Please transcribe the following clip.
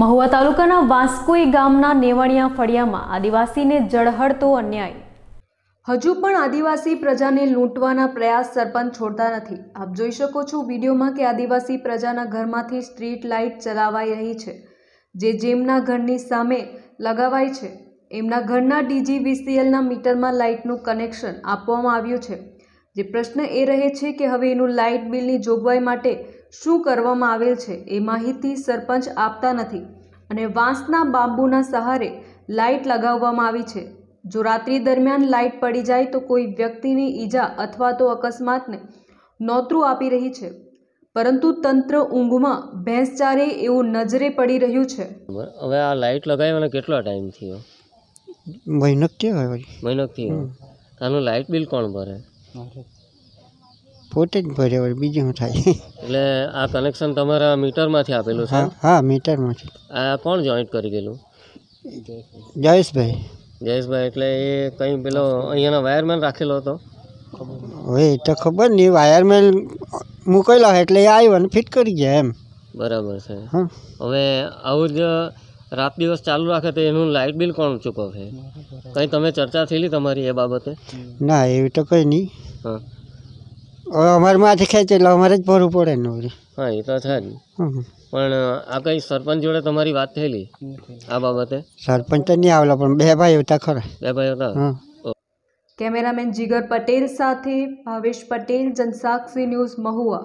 મહુવા તાલુકાના વાંસકોઈ ગામના નેવાણિયા ફળિયામાં આદિવાસીને જળહળતો અન્યાય હજુ પણ આદિવાસી પ્રજાને લૂંટવાના પ્રયાસ સરપંચ છોડતા નથી આપ જોઈ શકો છો વિડીયોમાં કે આદિવાસી પ્રજાના ઘરમાંથી સ્ટ્રીટ લાઇટ ચલાવાઈ રહી છે જે જેમના ઘરની સામે લગાવાય છે એમના ઘરના ડીજીવીસીએલના મીટરમાં લાઇટનું કનેક્શન આપવામાં આવ્યું છે જે પ્રશ્ન એ રહે છે કે હવે એનું લાઇટ બિલની જોગવાઈ માટે શું કરવામાં આવેલ છે એ માહિતી સરપંચ આપતા નથી અને વાંસના બાંબુના સહારે લાઇટ લગાવવામાં આવી છે જો રાત્રિ દરમિયાન લાઇટ પડી જાય તો કોઈ વ્યક્તિની ઈજા અથવા તો અકસ્માતને નોતરું આપી રહી છે પરંતુ તંત્ર ઊંઘમાં ભેંસ ચારે એવું નજરે પડી રહ્યું છે હવે આ લાઇટ લગાવીને કેટલો ટાઈમ થયો મહિનક થયો મહિનક થયો આનું લાઇટ બિલ કોણ ભરે પોતે જ ભરે વળી બીજી હું થાય એટલે આ કનેક્શન તમારા મીટરમાંથી આપેલું છે હા મીટરમાંથી આ કોણ જોઈન્ટ કરી ગયેલું જયેશભાઈ જયેશભાઈ એટલે એ કંઈ પેલો અહીંયાનો વાયરમેન રાખેલો હતો હવે એ તો ખબર નહીં વાયરમેન મૂકેલો એટલે એ આવ્યો ને ફિટ કરી ગયા એમ બરાબર છે હા હવે આવું જ રાત દિવસ ચાલુ રાખે તો એનું લાઇટ બિલ કોણ ચૂકવશે કંઈ તમે ચર્ચા થયેલી તમારી એ બાબતે ના એવું તો કંઈ નહીં હા અમારે માથે ખેંચે એટલે અમારે જ ભરવું પડે ને હા એ તો છે જ પણ આ કઈ સરપંચ જોડે તમારી વાત થયેલી આ બાબતે સરપંચ તો નહીં આવેલા પણ બે ભાઈ હતા ખરા બે ભાઈ હતા કેમેરામેન જીગર પટેલ સાથે ભાવેશ પટેલ જનસાક્ષી ન્યૂઝ મહુવા